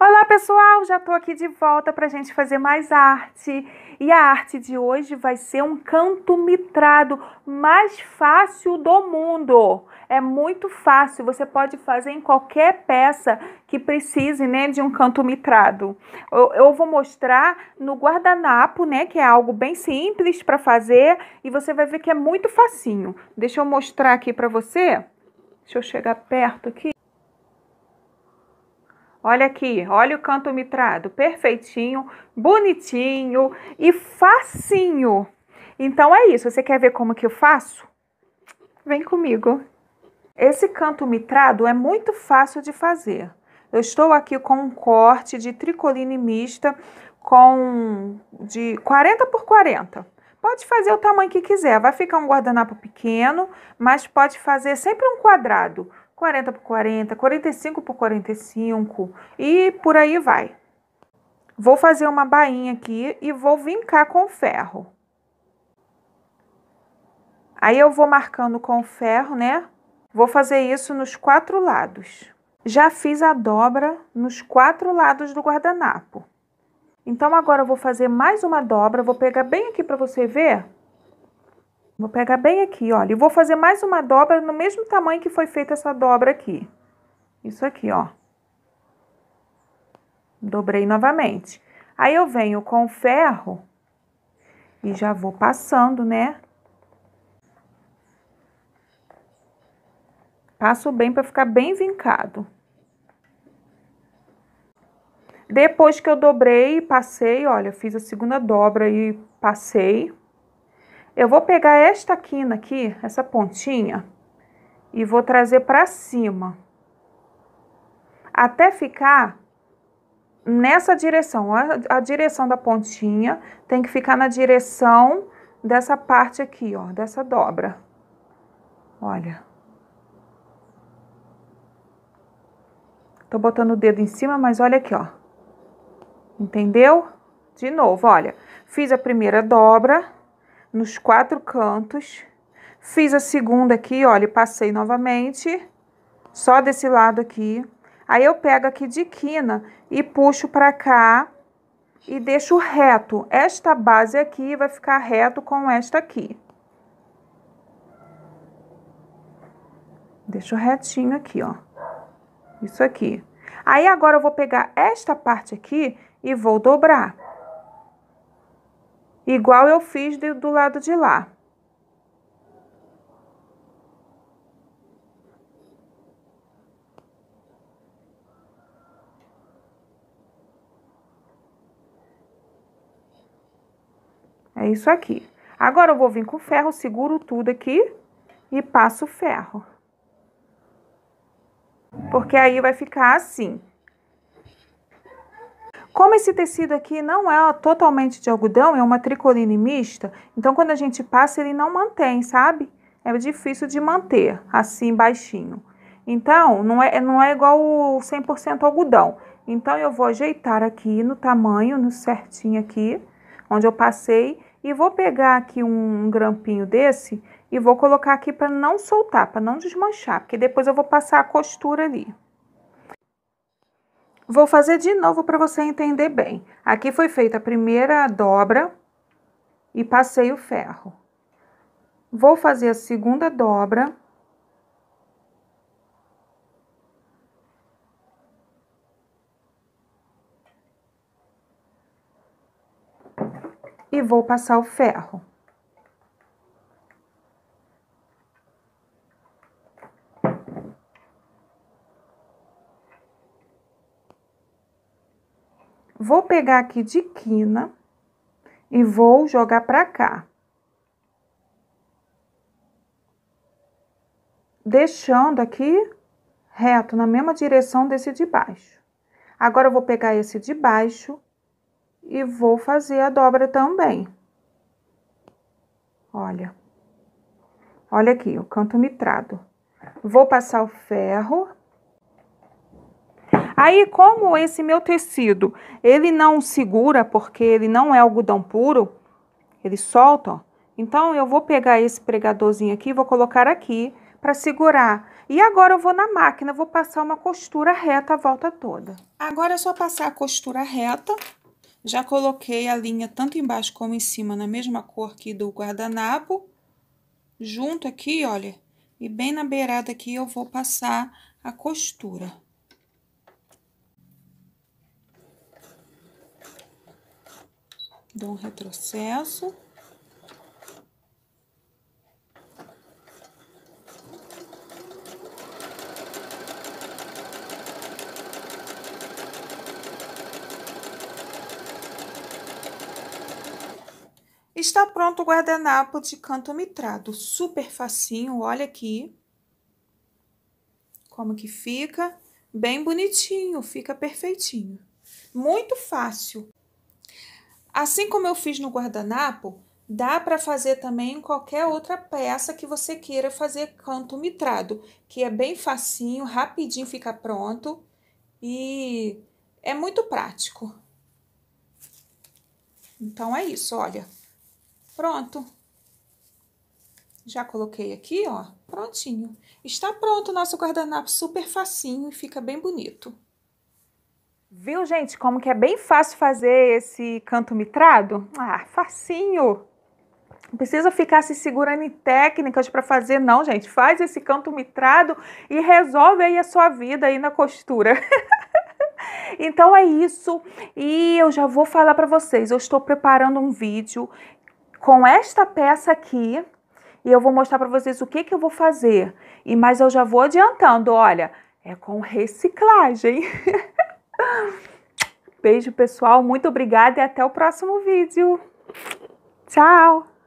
Olá pessoal, já estou aqui de volta para gente fazer mais arte. E a arte de hoje vai ser um canto mitrado mais fácil do mundo. É muito fácil, você pode fazer em qualquer peça que precise né, de um canto mitrado. Eu, eu vou mostrar no guardanapo, né, que é algo bem simples para fazer e você vai ver que é muito facinho. Deixa eu mostrar aqui para você. Deixa eu chegar perto aqui. Olha aqui, olha o canto mitrado, perfeitinho, bonitinho e facinho. Então é isso, você quer ver como que eu faço? Vem comigo. Esse canto mitrado é muito fácil de fazer. Eu estou aqui com um corte de tricoline mista com de 40 por 40. Pode fazer o tamanho que quiser, vai ficar um guardanapo pequeno, mas pode fazer sempre um quadrado. 40 por 40, 45 por 45 e por aí vai. Vou fazer uma bainha aqui e vou vincar com ferro. Aí eu vou marcando com ferro, né? Vou fazer isso nos quatro lados. Já fiz a dobra nos quatro lados do guardanapo. Então agora eu vou fazer mais uma dobra, vou pegar bem aqui para você ver. Vou pegar bem aqui, olha, e vou fazer mais uma dobra no mesmo tamanho que foi feita essa dobra aqui. Isso aqui, ó. Dobrei novamente. Aí, eu venho com o ferro e já vou passando, né? Passo bem para ficar bem vincado. Depois que eu dobrei e passei, olha, fiz a segunda dobra e passei. Eu vou pegar esta quina aqui, essa pontinha, e vou trazer para cima. Até ficar nessa direção. A, a direção da pontinha tem que ficar na direção dessa parte aqui, ó, dessa dobra. Olha. Tô botando o dedo em cima, mas olha aqui, ó. Entendeu? De novo, olha. Fiz a primeira dobra, nos quatro cantos. Fiz a segunda aqui, olha, passei novamente, só desse lado aqui. Aí eu pego aqui de quina e puxo para cá e deixo reto. Esta base aqui vai ficar reto com esta aqui. Deixo retinho aqui, ó. Isso aqui. Aí agora eu vou pegar esta parte aqui e vou dobrar igual eu fiz de, do lado de lá. É isso aqui. Agora, eu vou vir com ferro, seguro tudo aqui e passo o ferro. Porque aí vai ficar assim. Como esse tecido aqui não é totalmente de algodão, é uma tricoline mista, então quando a gente passa ele não mantém, sabe? É difícil de manter assim baixinho. Então, não é, não é igual o 100% algodão. Então, eu vou ajeitar aqui no tamanho, no certinho aqui, onde eu passei, e vou pegar aqui um grampinho desse e vou colocar aqui para não soltar, para não desmanchar, porque depois eu vou passar a costura ali. Vou fazer de novo para você entender bem. Aqui foi feita a primeira dobra e passei o ferro. Vou fazer a segunda dobra. E vou passar o ferro. vou pegar aqui de quina e vou jogar pra cá. Deixando aqui reto, na mesma direção desse de baixo. Agora, eu vou pegar esse de baixo e vou fazer a dobra também. Olha. Olha aqui, o canto mitrado. Vou passar o ferro Aí, como esse meu tecido, ele não segura porque ele não é algodão puro, ele solta, ó. Então, eu vou pegar esse pregadorzinho aqui, vou colocar aqui para segurar. E agora eu vou na máquina, vou passar uma costura reta a volta toda. Agora é só passar a costura reta. Já coloquei a linha tanto embaixo como em cima na mesma cor aqui do guardanapo. Junto aqui, olha, e bem na beirada aqui eu vou passar a costura. dou um retrocesso. Está pronto o guardanapo de canto mitrado, super facinho, olha aqui. Como que fica? Bem bonitinho, fica perfeitinho. Muito fácil. Assim como eu fiz no guardanapo, dá para fazer também em qualquer outra peça que você queira fazer canto mitrado, que é bem facinho, rapidinho fica pronto e é muito prático. Então, é isso, olha. Pronto. Já coloquei aqui, ó, prontinho. Está pronto o nosso guardanapo super facinho e fica bem bonito. Viu, gente, como que é bem fácil fazer esse canto mitrado? Ah, facinho! Não precisa ficar se segurando em técnicas para fazer, não, gente. Faz esse canto mitrado e resolve aí a sua vida aí na costura. então é isso. E eu já vou falar para vocês. Eu estou preparando um vídeo com esta peça aqui e eu vou mostrar para vocês o que que eu vou fazer. E mas eu já vou adiantando, olha, é com reciclagem. Beijo, pessoal. Muito obrigada e até o próximo vídeo. Tchau!